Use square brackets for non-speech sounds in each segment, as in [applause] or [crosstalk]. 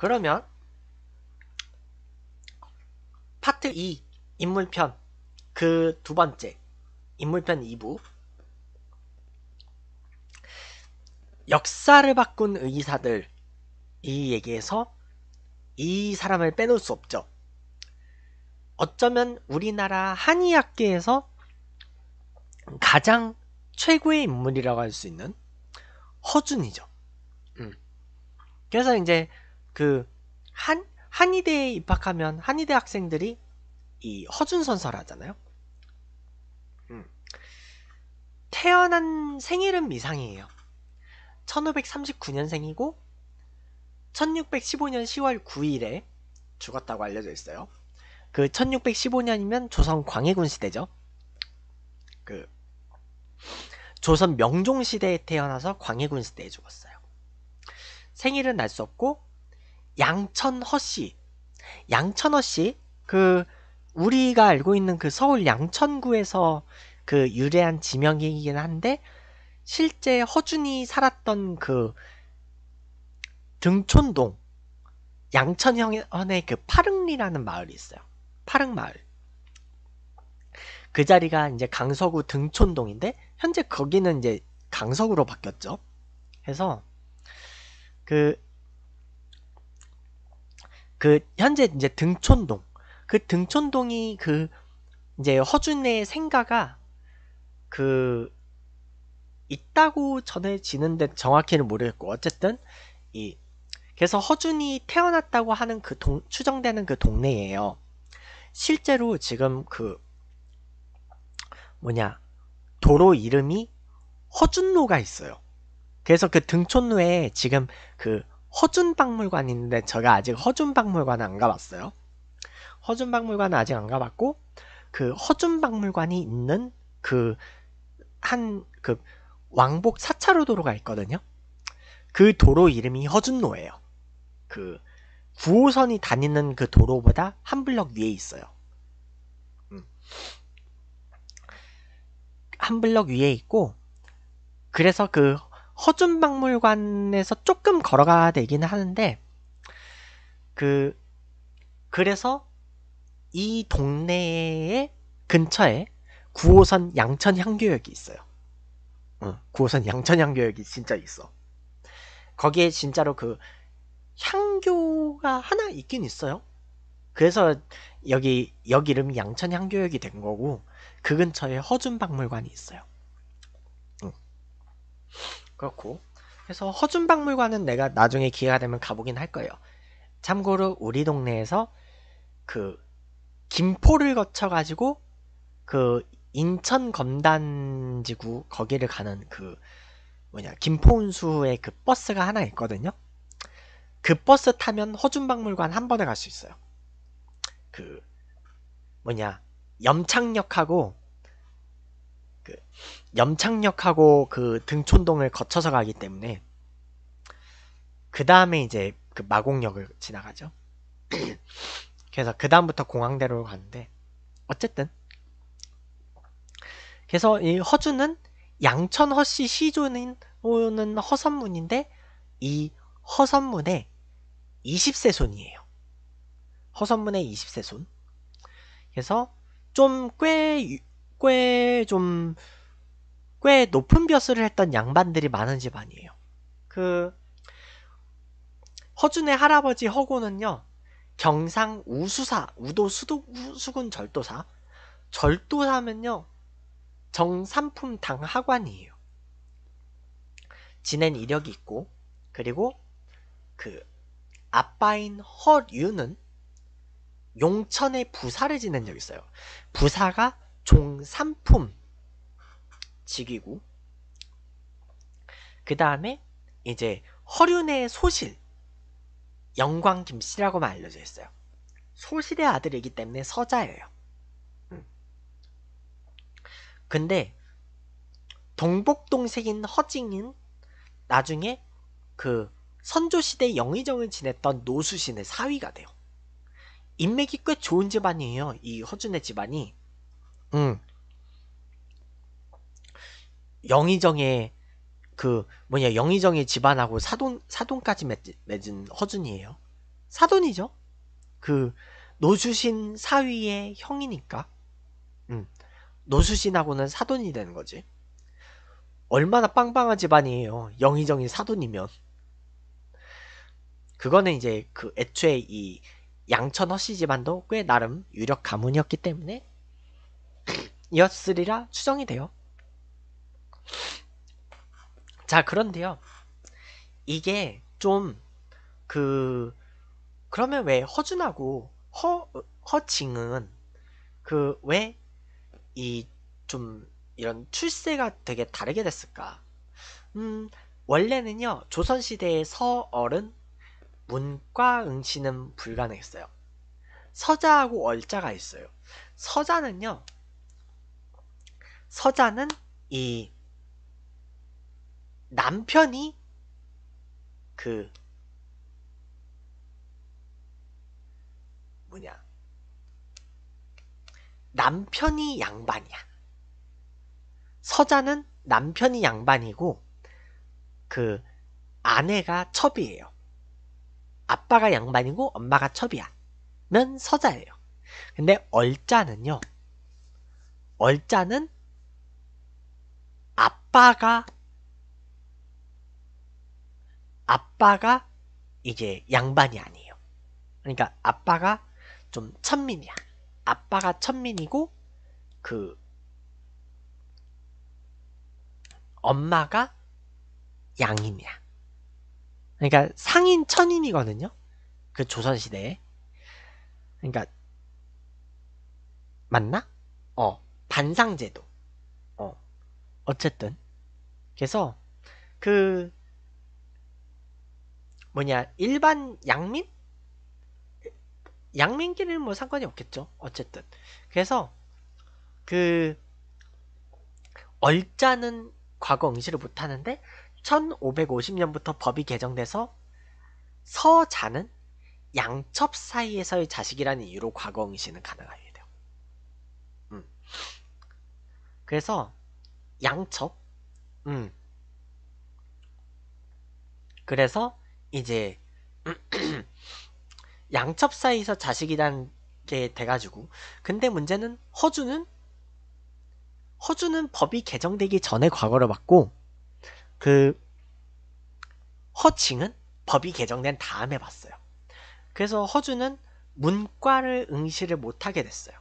그러면 파트 2 인물편 그 두 번째 인물편 2부 역사를 바꾼 의사들 이 얘기에서 이 사람을 빼놓을 수 없죠. 어쩌면 우리나라 한의학계에서 가장 최고의 인물이라고 할 수 있는 허준이죠. 음. 그래서 이제 그한 한의대에 입학하면 한의대 학생들이 이 허준 선서를하잖아요 음. 태어난 생일은 미상이에요. 1539년생이고 1615년 10월 9일에 죽었다고 알려져 있어요. 그 1615년이면 조선 광해군 시대죠. 그 조선 명종 시대에 태어나서 광해군 시대에 죽었어요. 생일은 알수 없고 양천허 씨, 양천허 씨, 그 우리가 알고 있는 그 서울 양천구에서 그 유래한 지명이긴 한데 실제 허준이 살았던 그 등촌동 양천형의 그 파릉리라는 마을이 있어요. 파릉마을. 그 자리가 이제 강서구 등촌동인데 현재 거기는 이제 강서구로 바뀌었죠. 그래서그 그 현재 이제 등촌동 그 등촌동이 그 이제 허준의 생가가 그 있다고 전해지는데 정확히는 모르겠고 어쨌든 이 그래서 허준이 태어났다고 하는 그 동, 추정되는 그 동네예요. 실제로 지금 그 뭐냐 도로 이름이 허준로가 있어요. 그래서 그 등촌로에 지금 그 허준박물관 있는데 제가 아직 허준박물관 안 가봤어요. 허준박물관 아직 안 가봤고 그 허준박물관이 있는 그 한그 그 왕복 4차로 도로가 있거든요. 그 도로 이름이 허준로예요. 그 9호선이 다니는 그 도로보다 한 블럭 위에 있어요. 음. 한 블럭 위에 있고 그래서 그 허준박물관에서 조금 걸어가야 되긴 하는데 그 그래서 이 동네의 근처에 9호선 양천향교역이 있어요. 응, 어, 9호선 양천향교역이 진짜 있어. 거기에 진짜로 그 향교가 하나 있긴 있어요. 그래서 여기 여기 이름이 양천향교역이 된 거고 그 근처에 허준박물관이 있어요. 응. 그렇고 그래서 허준박물관은 내가 나중에 기회가 되면 가보긴 할 거예요. 참고로 우리 동네에서 그 김포를 거쳐 가지고 그 인천 검단지구 거기를 가는 그 뭐냐 김포운수의 그 버스가 하나 있거든요. 그 버스 타면 허준박물관 한 번에 갈 수 있어요. 그 뭐냐 염창역하고 그 염창역하고 그 등촌동을 거쳐서 가기 때문에 그 다음에 이제 그 마곡역을 지나가죠. [clears throat] 그래서 그 다음부터 공항대로 가는데 어쨌든 그래서 이 허주는 양천 허씨 시조는 허선문인데 이 허선문의 20세 손이에요. 허선문의 20세 손. 그래서 좀 꽤 꽤좀 꽤 높은 벼슬을 했던 양반들이 많은 집안이에요. 그 허준의 할아버지 허고는요. 경상 우수사, 우도 수도 수군 절도사. 절도사면요. 정삼품 당 하관이에요. 지낸 이력이 있고 그리고 그 아빠인 허윤는 용천의 부사를 지낸 적이 있어요. 부사가 종삼품 지기고 그 다음에 이제 허륜의 소실 영광 김씨라고만 알려져 있어요. 소실의 아들이기 때문에 서자예요. 음. 근데 동복 동생인 허징은 나중에 그 선조시대 영의정을 지냈던 노수신의 사위가 돼요. 인맥이 꽤 좋은 집안이에요. 이 허준의 집안이. 음. 영의정의 그 뭐냐 영의정의 집안하고 사돈 사돈까지 맺은, 맺은 허준이에요. 사돈이죠. 그 노수신 사위의 형이니까. 음. 노수신하고는 사돈이 되는 거지. 얼마나 빵빵한 집안이에요. 영의정이 사돈이면. 그거는 이제 그 애초에 이 양천 허씨 집안도 꽤 나름 유력 가문이었기 때문에 [sniffs] 이었으리라 추정이 돼요. 자 그런데요 이게 좀 그 그러면 왜 허준하고 허 허칭은 그 왜 이 좀 이런 출세가 되게 다르게 됐을까 음 원래는요 조선시대의 서얼은 문과 응시는 불가능했어요 서자하고 얼자가 있어요 서자는요 서자는 이 남편이 그 뭐냐 남편이 양반이야. 서자는 남편이 양반이고 그 아내가 첩이에요. 아빠가 양반이고 엄마가 첩이야. 는 서자예요. 근데 얼자는요. 얼자는 아빠가 아빠가 이제 양반이 아니에요. 그러니까 아빠가 좀 천민이야. 아빠가 천민이고 그 엄마가 양인이야. 그러니까 상인 천인이거든요. 그 조선 시대에. 그러니까 맞나? 어 반상제도. 어 어쨌든 그래서 그 뭐냐 일반 양민? 양민끼리는 뭐 상관이 없겠죠. 어쨌든 그래서 그 얼자는 과거 응시를 못하는데 1550년부터 법이 개정돼서 서자는 양첩 사이에서의 자식이라는 이유로 과거 응시는 가능하게 돼요. 음. 그래서 양첩 음. 그래서 이제 [clears throat] 양첩 사이에서 자식이 란게 돼가지고 근데 문제는 허주는 허주는 법이 개정되기 전에 과거를 봤고 그 허칭은 법이 개정된 다음에 봤어요. 그래서 허준은 문과를 응시를 못하게 됐어요.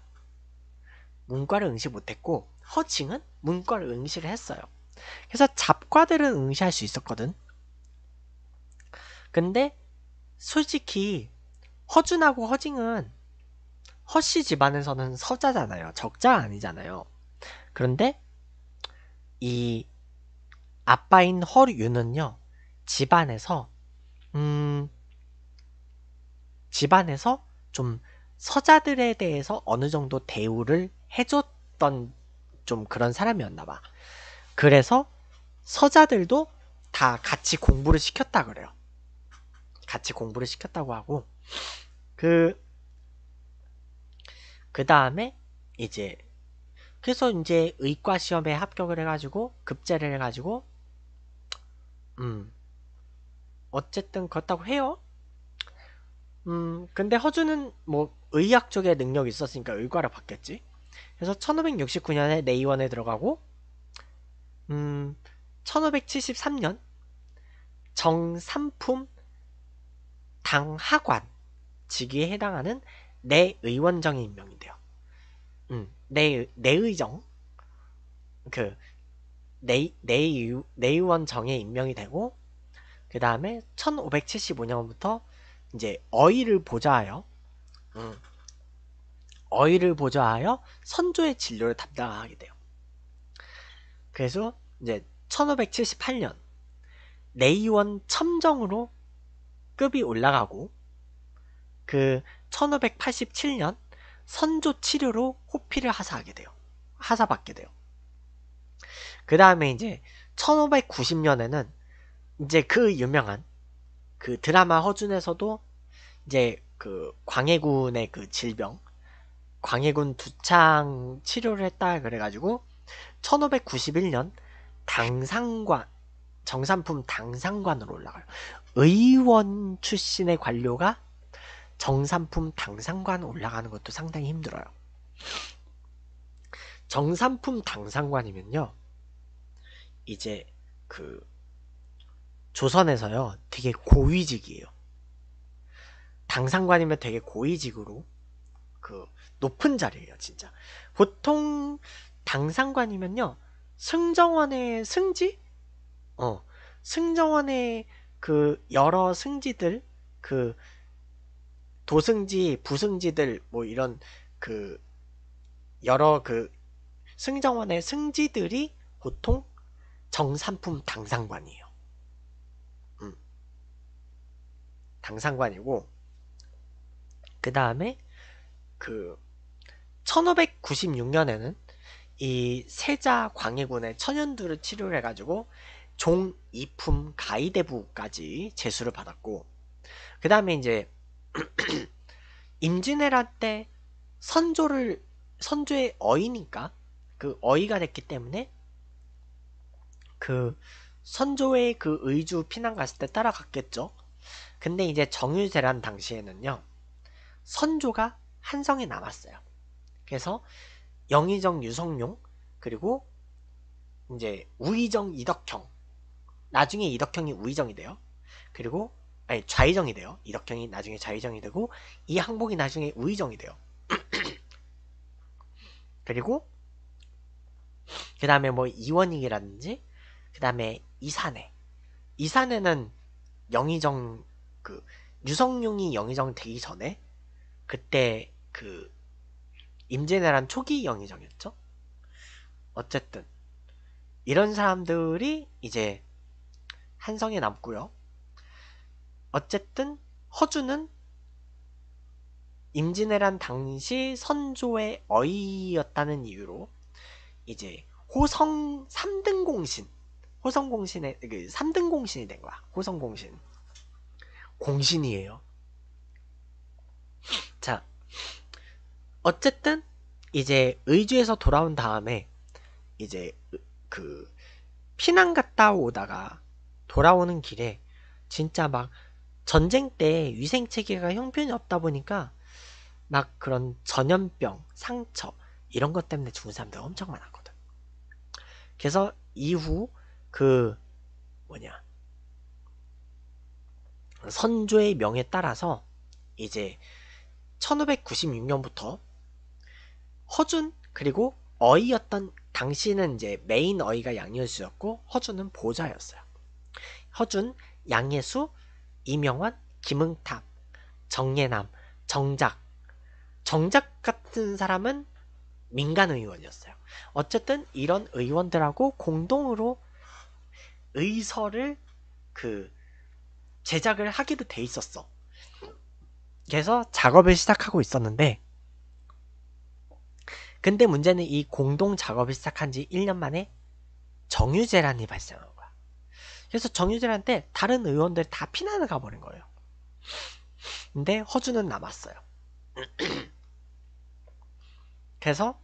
문과를 응시 못했고 허칭은 문과를 응시를 했어요. 그래서 잡과들은 응시할 수 있었거든. 근데 솔직히 허준하고 허징은 허씨 집안에서는 서자잖아요. 적자 아니잖아요. 그런데 이 아빠인 허윤은요. 집안에서 음 집안에서 좀 서자들에 대해서 어느 정도 대우를 해줬던 좀 그런 사람이었나 봐. 그래서 서자들도 다 같이 공부를 시켰다 그래요. 같이 공부를 시켰다고 하고 그그 그 다음에 이제 그래서 이제 의과 시험에 합격을 해가지고 급제를 해가지고 음 어쨌든 그렇다고 해요 음 근데 허준은 뭐 의학 쪽에 능력이 있었으니까 의과로 바뀌었지 그래서 1569년에 네이원에 들어가고 음 1573년 정삼품 당하관 직위에 해당하는 내의원정이 임명이 돼요. 음, 내 내의정 그 내, 내의, 내의원정에 임명이 되고 그 다음에 1575년부터 이제 어의를 보좌하여 음, 어의를 보좌하여 선조의 진료를 담당하게 돼요. 그래서 이제 1578년 내의원 첨정으로 급이 올라가고 그 1587년 선조 치료로 호피를 하사하게 돼요. 하사받게 돼요. 그 다음에 이제 1590년에는 이제 그 유명한 그 드라마 허준에서도 이제 그 광해군의 그 질병 광해군 두창 치료를 했다 그래가지고 1591년 당상관 정산품 당상관으로 올라가요. 의원 출신의 관료가 정산품 당상관 올라가는 것도 상당히 힘들어요. 정산품 당상관이면요. 이제 그 조선에서요. 되게 고위직이에요. 당상관이면 되게 고위직으로 그 높은 자리예요, 진짜. 보통 당상관이면요. 승정원의 승지? 어. 승정원의 그 여러 승지들 그 도승지 부승지들 뭐 이런 그 여러 그 승정원의 승지들이 보통 정산품 당상관이에요. 음. 당상관이고 그 다음에 그 1596년에는 이 세자 광해군의 천연두를 치료해가지고 를 종, 이품, 가이대부까지 제수를 받았고 그 다음에 이제 [clears throat] 임진왜란 때 선조를 선조의 어이니까 그 어이가 됐기 때문에 그 선조의 그 의주 피난 갔을 때 따라갔겠죠. 근데 이제 정유재란 당시에는요. 선조가 한성에 남았어요. 그래서 영의정 유성룡 그리고 이제 우의정 이덕형 나중에 이덕형이 우이정이 돼요. 그리고 아니 좌이정이 돼요. 이덕형이 나중에 좌이정이 되고 이 항복이 나중에 우이정이 돼요. [clears throat] 그리고 그 다음에 뭐 이원익이라든지 그 다음에 이산해 이산해는 영의정 그 유성룡이 영의정 되기 전에 그때 그 임진왜란 초기 영의정이었죠 어쨌든 이런 사람들이 이제 한성에 남고요. 어쨌든 허주는 임진왜란 당시 선조의 어이였다는 이유로 이제 호성 3등 공신 호성 공신의 그 3등 공신이 된 거야. 호성 공신 공신이에요. 자 어쨌든 이제 의주에서 돌아온 다음에 이제 그 피난 갔다 오다가 돌아오는 길에 진짜 막 전쟁 때 위생 체계가 형편이 없다 보니까 막 그런 전염병, 상처 이런 것 때문에 죽은 사람들 엄청 많았거든. 그래서 이후 그 뭐냐 선조의 명에 따라서 이제 1596년부터 허준 그리고 어이였던 당시는 이제 메인 어이가 양현수였고 허준은 보좌였어요. 허준, 양예수, 이명환, 김응탑 정예남, 정작 정작 같은 사람은 민간 의원이었어요. 어쨌든 이런 의원들하고 공동으로 의서를 그 제작을 하기로 돼 있었어. 그래서 작업을 시작하고 있었는데 근데 문제는 이 공동 작업을 시작한 지 1년 만에 정유재란이 발생한 거야. 그래서 정유재한테 다른 의원들 다 피난을 가버린 거예요. 근데 허준은 남았어요. [clears throat] 그래서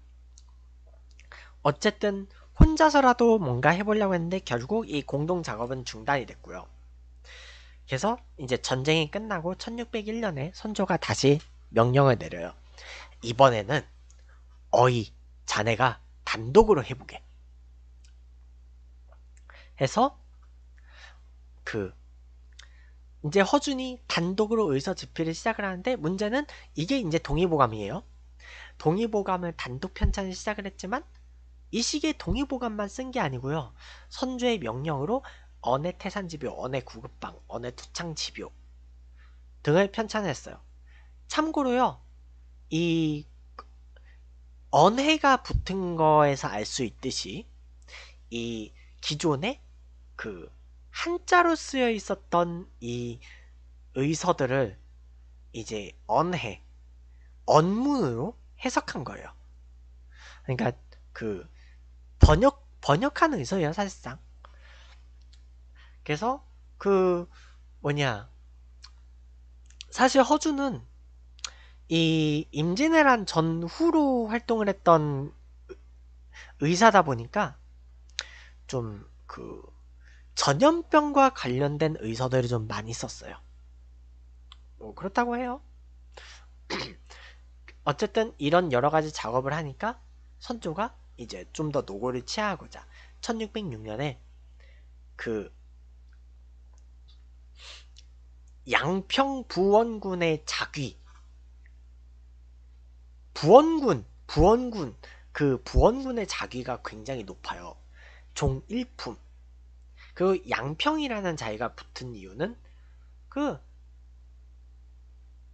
어쨌든 혼자서라도 뭔가 해보려고 했는데 결국 이 공동 작업은 중단이 됐고요. 그래서 이제 전쟁이 끝나고 1601년에 선조가 다시 명령을 내려요. 이번에는 어이 자네가 단독으로 해보게. 해서 그 이제 허준이 단독으로 의서 집필을 시작을 하는데 문제는 이게 이제 동의보감이에요. 동의보감을 단독 편찬을 시작을 했지만 이 시기에 동의보감만 쓴 게 아니고요. 선조의 명령으로 언해 태산지묘, 언해 구급방, 언해 투창지묘 등을 편찬했어요. 참고로요. 이 언해가 붙은 거에서 알 수 있듯이 이 기존의 그 한자로 쓰여 있었던 이 의서들을 이제 언해, 언문으로 해석한 거예요. 그러니까 그 번역 번역하는 의서예요, 사실상. 그래서 그 뭐냐 사실 허준은이 임진왜란 전후로 활동을 했던 의사다 보니까 좀그 전염병과 관련된 의사들이 좀 많이 썼어요. 뭐 그렇다고 해요. [clears throat] 어쨌든 이런 여러 가지 작업을 하니까 선조가 이제 좀 더 노고를 취하고자 1606년에 그 양평 부원군의 자위 부원군 부원군 그 부원군의 자위가 굉장히 높아요. 종 1품 그 양평이라는 자리가 붙은 이유는 그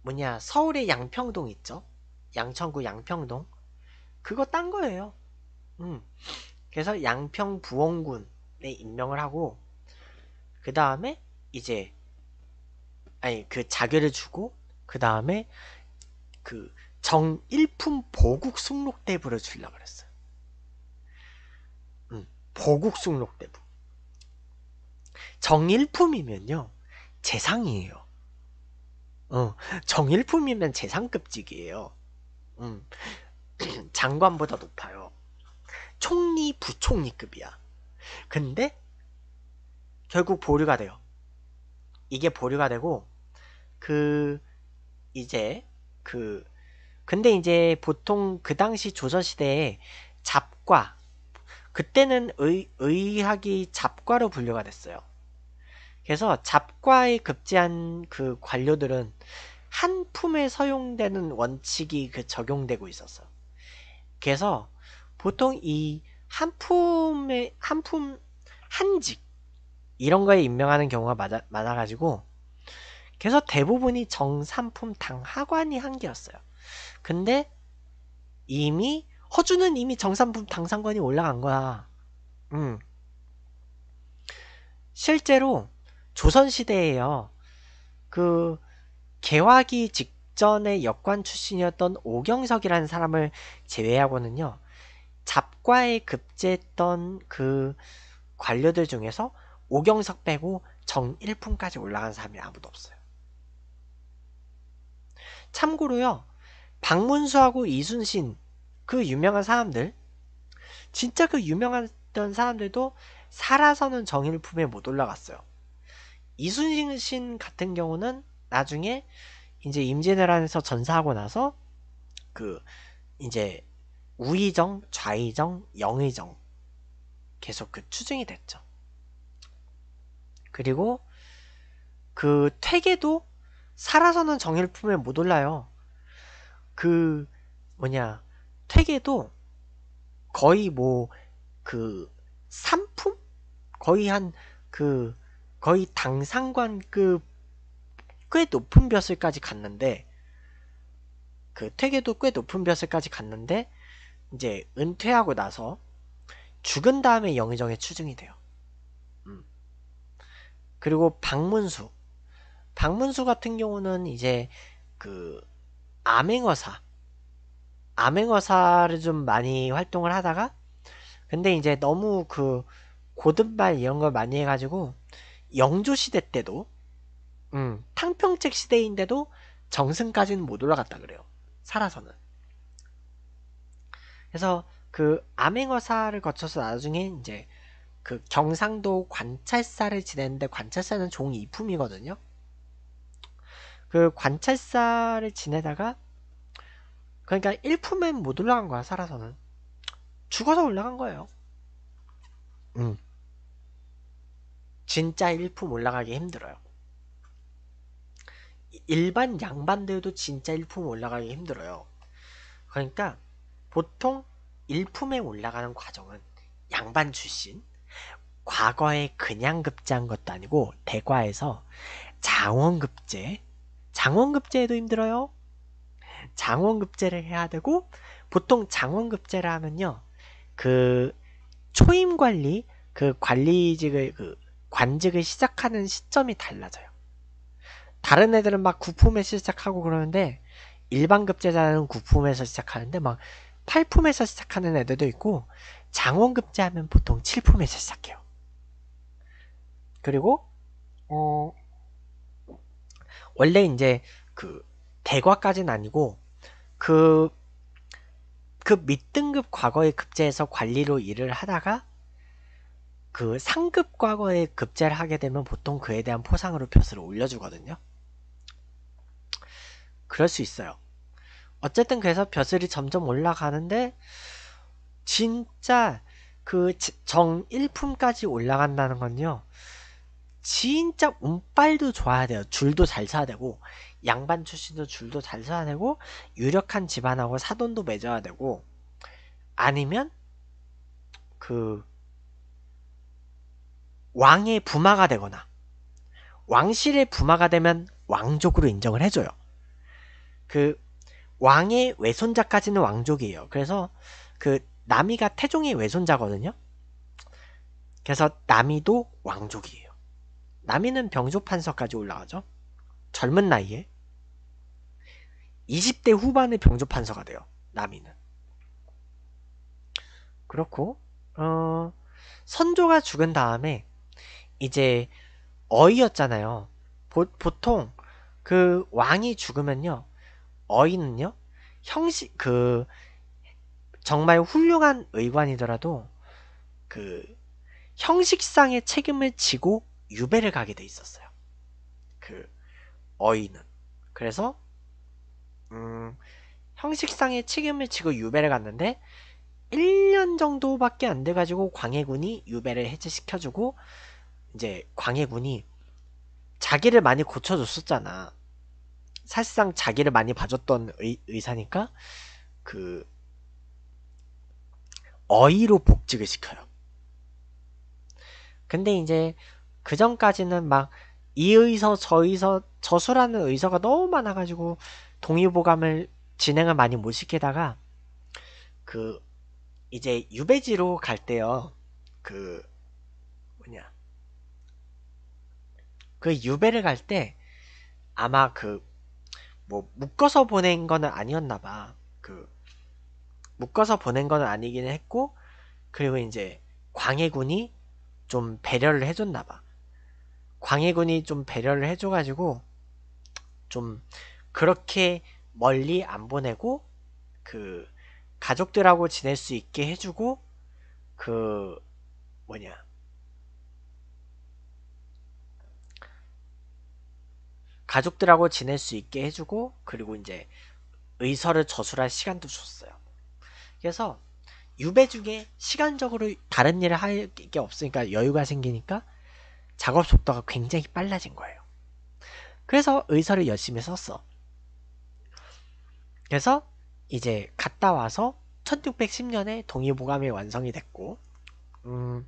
뭐냐 서울의 양평동 있죠 양천구 양평동 그거 딴 거예요 음 그래서 양평 부원군에 임명을 하고 그 다음에 이제 아니 그 자결을 주고 그 다음에 그 정일품 보국 승록대부를 주려고 그랬어요 음, 보국 승록대부 정일품이면요. 재상이에요. 어, 정일품이면 재상급직이에요. 음, [clears throat] 장관보다 높아요. 총리, 부총리급이야. 근데 결국 보류가 돼요. 이게 보류가 되고 그 이제 그 근데 이제 보통 그 당시 조선시대에 잡과 그때는 의, 의학이 잡과로 분류가 됐어요. 그래서 잡과의 급제한 그 관료들은 한 품에 서용되는 원칙이 그 적용되고 있었어. 그래서 보통 이한 품의 한품 한직 이런 거에 임명하는 경우가 많아, 많아가지고 그래서 대부분이 정산품 당 하관이 한 개였어요. 근데 이미 허주는 이미 정산품 당상관이 올라간 거야. 음. 실제로 조선시대에요. 그 개화기 직전에 역관 출신이었던 오경석이라는 사람을 제외하고는요. 잡과에 급제했던 그 관료들 중에서 오경석 빼고 정일품까지 올라간 사람이 아무도 없어요. 참고로요. 박문수하고 이순신 그 유명한 사람들 진짜 그 유명했던 사람들도 살아서는 정일품에 못 올라갔어요. 이순신 신 같은 경우는 나중에 이제 임진왜란에서 전사하고 나서 그 이제 우의정, 좌의정, 영의정 계속 그 추증이 됐죠. 그리고 그 퇴계도 살아서는 정일 품에 못 올라요. 그 뭐냐 퇴계도 거의 뭐 그 삼품 거의 한그 거의 당상관급 그 꽤 높은 벼슬까지 갔는데 그 퇴계도 꽤 높은 벼슬까지 갔는데 이제 은퇴하고 나서 죽은 다음에 영의정에 추증이 돼요. 음. 그리고 박문수 박문수 같은 경우는 이제 그 암행어사 암행어사를 좀 많이 활동을 하다가 근데 이제 너무 그고든발 이런 걸 많이 해가지고 영조시대 때도 음, 탕평책 시대인데도 정승까지는 못 올라갔다 그래요. 살아서는. 그래서 그 암행어사를 거쳐서 나중에 이제 그 경상도 관찰사를 지냈는데 관찰사는 종이 이품이거든요. 그 관찰사를 지내다가 그러니까 일품엔못 올라간 거야 살아서는 죽어서 올라간 거예요. 음. 진짜 일품 올라가기 힘들어요. 일반 양반들도 진짜 일품 올라가기 힘들어요. 그러니까 보통 일품에 올라가는 과정은 양반 출신, 과거에 그냥 급제한 것도 아니고 대과에서 장원급제, 장원급제에도 힘들어요. 장원급제를 해야 되고 보통 장원급제라면요. 그 초임관리, 그 관리직을 그 관직을 시작하는 시점이 달라져요. 다른 애들은 막 9품에서 시작하고 그러는데 일반 급제자는 9품에서 시작하는데 막 8품에서 시작하는 애들도 있고 장원 급제하면 보통 7품에서 시작해요. 그리고 어 원래 이제 그 대과까지는 아니고 그그 그 밑등급 과거의 급제에서 관리로 일을 하다가 그 상급 과거에 급제를 하게 되면 보통 그에 대한 포상으로 표수를 올려주거든요. 그럴 수 있어요. 어쨌든 그래서 벼슬이 점점 올라가는데 진짜 그 정 1품까지 올라간다는 건요. 진짜 운빨도 좋아야 돼요. 줄도 잘 서야 되고 양반 출신도 줄도 잘 서야 되고 유력한 집안하고 사돈도 맺어야 되고 아니면 그 왕의 부마가 되거나 왕실의 부마가 되면 왕족으로 인정을 해줘요. 그 왕의 외손자까지는 왕족이에요. 그래서 그 남이가 태종의 외손자거든요. 그래서 남이도 왕족이에요. 남이는 병조판서까지 올라가죠. 젊은 나이에 20대 후반의 병조판서가 돼요. 남이는 그렇고 어, 선조가 죽은 다음에 이제 어이였잖아요. 보, 보통 그 왕이 죽으면요. 어이는요. 형식 그 정말 훌륭한 의관이더라도 그 형식상의 책임을 지고 유배를 가게 돼 있었어요. 그 어이는 그래서 음 형식상의 책임을 지고 유배를 갔는데 1년 정도밖에 안 돼가지고 광해군이 유배를 해제시켜주고 이제 광해군이 자기를 많이 고쳐줬었잖아. 사실상 자기를 많이 봐줬던 의, 의사니까 그 어의로 복직을 시켜요. 근데 이제 그 전까지는 막 이 의서 저 의서 저수라는 의서가 너무 많아가지고 동의보감을 진행을 많이 못 시키다가 그 이제 유배지로 갈 때요. 그 뭐냐 그 유배를 갈 때 아마 그 뭐 묶어서 보낸 거는 아니었나 봐. 그 묶어서 보낸 거는 아니긴 했고 그리고 이제 광해군이 좀 배려를 해줬나 봐. 광해군이 좀 배려를 해줘가지고 좀 그렇게 멀리 안 보내고 그 가족들하고 지낼 수 있게 해주고 그 뭐냐 가족들하고 지낼 수 있게 해주고 그리고 이제 의서를 저술할 시간도 줬어요. 그래서 유배 중에 시간적으로 다른 일을 할 게 없으니까 여유가 생기니까 작업 속도가 굉장히 빨라진 거예요. 그래서 의서를 열심히 썼어. 그래서 이제 갔다 와서 1610년에 동의보감이 완성이 됐고, 음,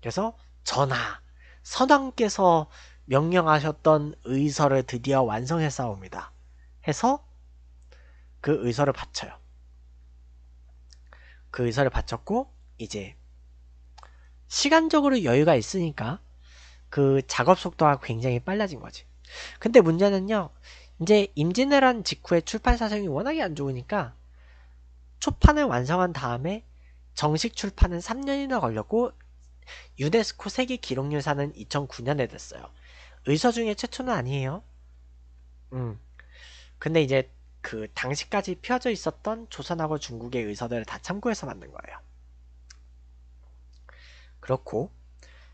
그래서 전하, 선왕께서 명령하셨던 의서를 드디어 완성했사옵니다. 해서 그 의서를 바쳐요. 그 의서를 바쳤고 이제 시간적으로 여유가 있으니까 그 작업 속도가 굉장히 빨라진 거지. 근데 문제는요. 이제 임진왜란 직후에 출판 사정이 워낙에 안 좋으니까 초판을 완성한 다음에 정식 출판은 3년이나 걸렸고 유네스코 세계 기록유산은 2009년에 됐어요. 의사 중에 최초는 아니에요. 음. 근데 이제 그 당시까지 피어져 있었던 조선하고 중국의 의사들을 다 참고해서 만든 거예요. 그렇고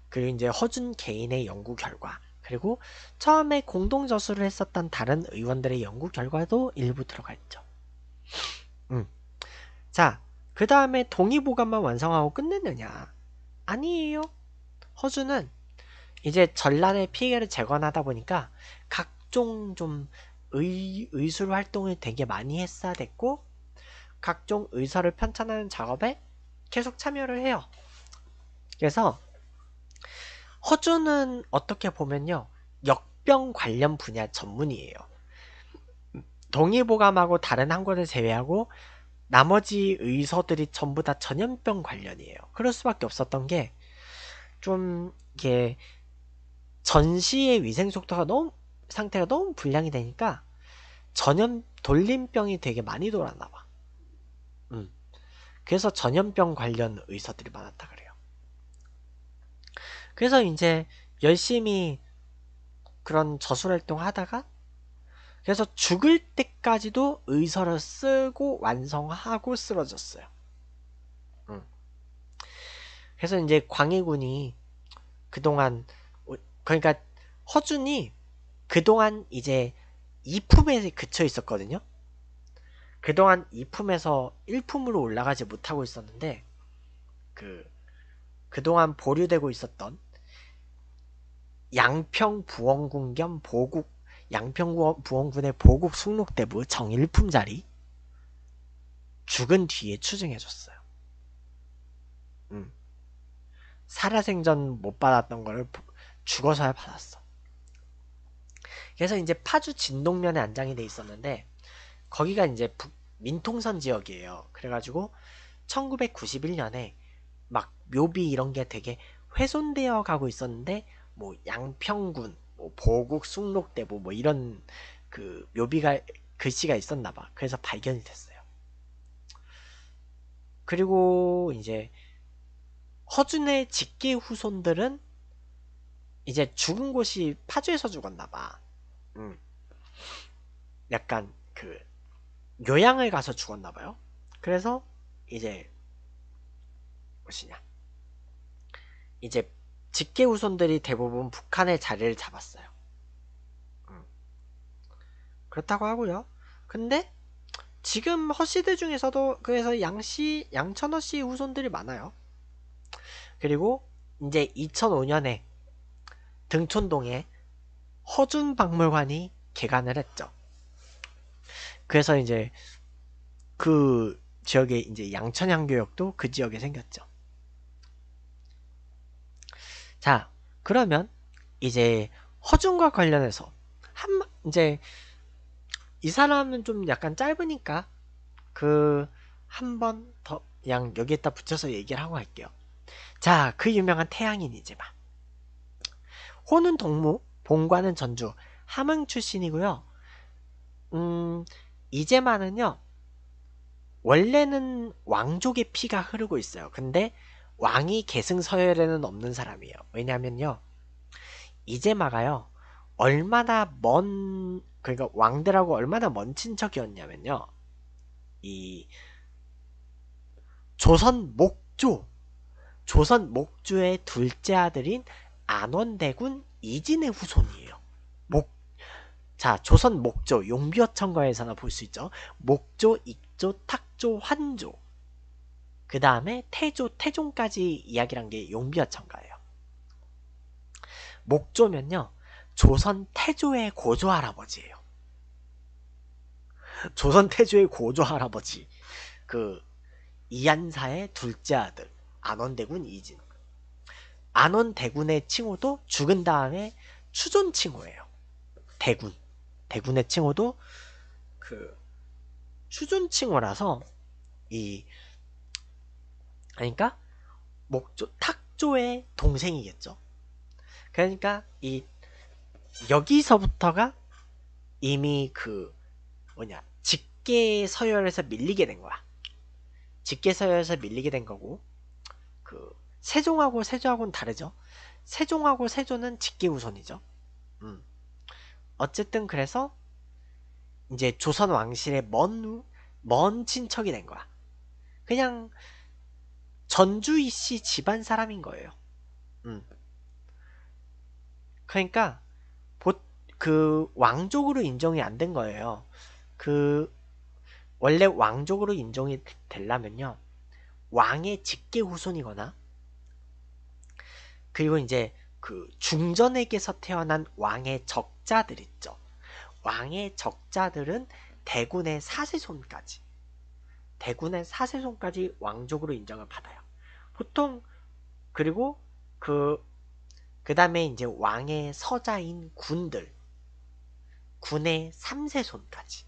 그리고 이제 허준 개인의 연구 결과 그리고 처음에 공동 저술을 했었던 다른 의원들의 연구 결과도 일부 들어가 있죠. 음. 자, 그 다음에 동의보감만 완성하고 끝냈느냐? 아니에요. 허준은 이제 전란의 피해를 재건하다 보니까 각종 좀 의, 의술 활동을 되게 많이 했어야 됐고 각종 의사를 편찬하는 작업에 계속 참여를 해요. 그래서 허준은 어떻게 보면요 역병 관련 분야 전문이에요. 동의보감하고 다른 한 권을 제외하고 나머지 의서들이 전부 다 전염병 관련이에요. 그럴 수밖에 없었던 게 좀 이게 전시의 위생 속도가 너무 상태가 너무 불량이 되니까 전염 돌림병이 되게 많이 돌았나 봐. 음. 그래서 전염병 관련 의사들이 많았다 그래요. 그래서 이제 열심히 그런 저술 활동 하다가 그래서 죽을 때까지도 의서를 쓰고 완성하고 쓰러졌어요. 음. 그래서 이제 광해군이 그동안 그러니까 허준이 그동안 이제 2품에 그쳐 있었거든요. 그동안 2품에서 1품으로 올라가지 못하고 있었는데 그 그동안 보류되고 있었던 양평 부원군 겸 보국 양평 부원군의 보국 숙록대부 정일품 자리 죽은 뒤에 추증해줬어요. 음. 살아생전 못 받았던 거를 죽어서야 받았어. 그래서 이제 파주 진동면에 안장이 돼 있었는데 거기가 이제 북, 민통선 지역이에요. 그래가지고 1991년에 막 묘비 이런 게 되게 훼손되어 가고 있었는데 뭐 양평군, 뭐 보국, 숭록대보 뭐, 뭐 이런 그 묘비가 글씨가 있었나 봐. 그래서 발견이 됐어요. 그리고 이제 허준의 직계 후손들은 이제 죽은 곳이 파주에서 죽었나봐. 음. 약간 그 요양을 가서 죽었나봐요. 그래서 이제 무엇이냐. 이제 직계우손들이 대부분 북한의 자리를 잡았어요. 음. 그렇다고 하고요. 근데 지금 허씨들 중에서도 그래서 양씨 양천허씨 후손들이 많아요. 그리고 이제 2005년에 등촌동에 허준박물관이 개관을 했죠. 그래서 이제 그 지역에 이제 양천향교역도 그 지역에 생겼죠. 자, 그러면 이제 허준과 관련해서 한 이제 이 사람은 좀 약간 짧으니까 그 한 번 더 양 여기에다 붙여서 얘기를 하고 갈게요 자, 그 유명한 태양인이지만 호는 동무, 봉과는 전주, 함흥 출신이고요. 음, 이제만은요. 원래는 왕족의 피가 흐르고 있어요. 근데 왕이 계승 서열에는 없는 사람이에요. 왜냐면요. 이제마가요. 얼마나 먼 그러니까 왕들하고 얼마나 먼 친척이었냐면요. 이 조선 목조 조선 목조의 둘째 아들인 안원대군 이진의 후손이에요. 목, 자, 조선 목조, 용비어천가에서나볼 수 있죠. 목조, 익조, 탁조, 환조. 그 다음에 태조, 태종까지 이야기란 게 용비어천가예요. 목조면요. 조선 태조의 고조 할아버지예요. 조선 태조의 고조 할아버지. 그 이한사의 둘째 아들 안원대군 이진. 안원 대군의 칭호도 죽은 다음에 추존 칭호예요. 대군. 대군의 칭호도 그 추존 칭호라서 이 그러니까 목조 탁조의 동생이겠죠. 그러니까 이 여기서부터가 이미 그 뭐냐 직계 서열에서 밀리게 된 거야. 직계 서열에서 밀리게 된 거고 그 세종하고 세조하고는 다르죠. 세종하고 세조는 직계후손이죠 음. 어쨌든 그래서 이제 조선 왕실의 먼, 먼 친척이 된 거야. 그냥 전주이 씨 집안 사람인 거예요. 음. 그러니까 그 왕족으로 인정이 안 된 거예요. 그 원래 왕족으로 인정이 되려면요. 왕의 직계 후손이거나 그리고 이제 그 중전에게서 태어난 왕의 적자들 있죠. 왕의 적자들은 대군의 사세손까지 대군의 사세손까지 왕족으로 인정을 받아요. 보통 그리고 그 그다음에 이제 왕의 서자인 군들 군의 3세손까지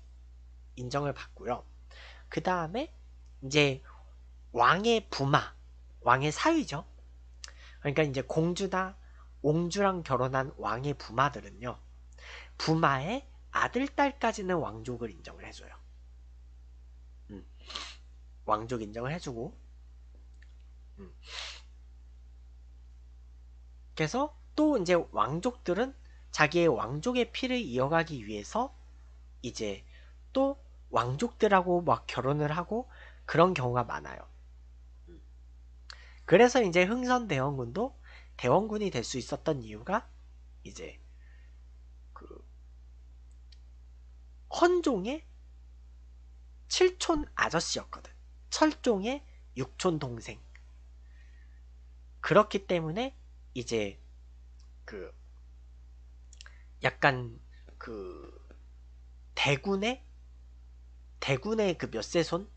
인정을 받고요. 그다음에 이제 왕의 부마 왕의 사위죠. 그러니까 이제 공주나 옹주랑 결혼한 왕의 부마들은요. 부마의 아들, 딸까지는 왕족을 인정을 해줘요. 음. 왕족 인정을 해주고 음. 그래서 또 이제 왕족들은 자기의 왕족의 피를 이어가기 위해서 이제 또 왕족들하고 막 결혼을 하고 그런 경우가 많아요. 그래서 이제 흥선 대원군도 대원군이 될 수 있었던 이유가 이제 그 헌종의 칠촌 아저씨였거든. 철종의 육촌 동생. 그렇기 때문에 이제 그 약간 그 대군의 대군의 그 몇세손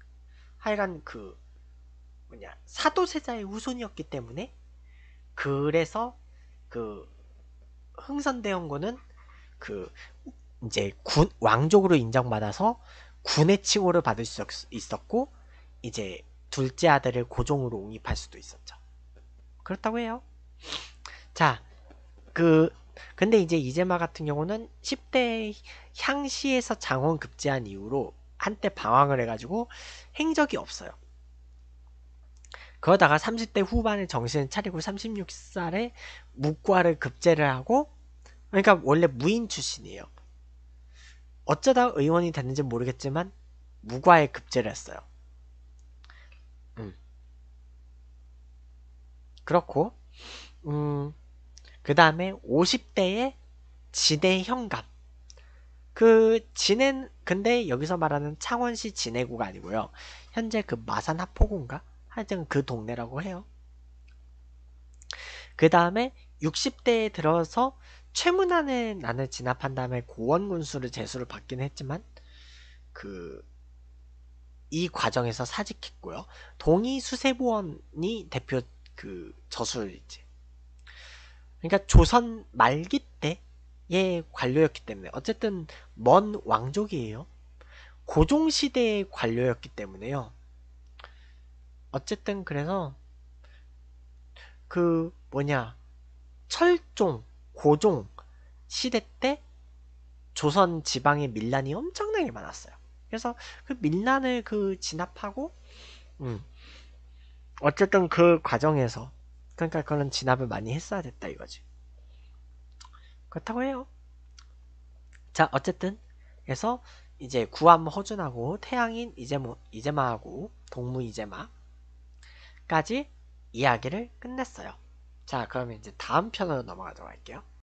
하여간 그 뭐냐 사도세자의 우손이었기 때문에 그래서 그 흥선대원군은 그 이제 군 왕족으로 인정받아서 군의 칭호를 받을 수 있었고 이제 둘째 아들을 고종으로 옹립할 수도 있었죠. 그렇다고 해요. 자, 그 근데 이제 이재마 같은 경우는 10대 향시에서 장원 급제한 이후로 한때 방황을 해가지고 행적이 없어요. 그러다가 30대 후반에 정신을 차리고 36살에 무과를 급제를 하고 그러니까 원래 무인 출신이에요. 어쩌다 의원이 됐는지 모르겠지만 무과에 급제를 했어요. 음. 그렇고 음, 그 다음에 50대에 진해 현감 그 진해 근데 여기서 말하는 창원시 진해구가 아니고요. 현재 그 마산 합포구인가? 하여튼 그 동네라고 해요. 그 다음에 60대에 들어서 최문안에 난을 진압한 다음에 고원군수를 제수를 받긴 했지만 그 이 과정에서 사직했고요. 동이 수세부원이 대표 그 저술이지. 그러니까 조선 말기 때의 관료였기 때문에 어쨌든 먼 왕족이에요. 고종 시대의 관료였기 때문에요. 어쨌든 그래서 그 뭐냐 철종 고종 시대 때 조선 지방의 밀란이 엄청나게 많았어요. 그래서 그 밀란을 그 진압하고 음 어쨌든 그 과정에서 그러니까 그런 진압을 많이 했어야 됐다 이거지. 그렇다고 해요. 자 어쨌든 그래서 이제 구암 허준하고 태양인 이제모 이재마하고 동무 이제마 까지 이야기를 끝냈어요. 자 그러면 이제 다음 편으로 넘어가도록 할게요.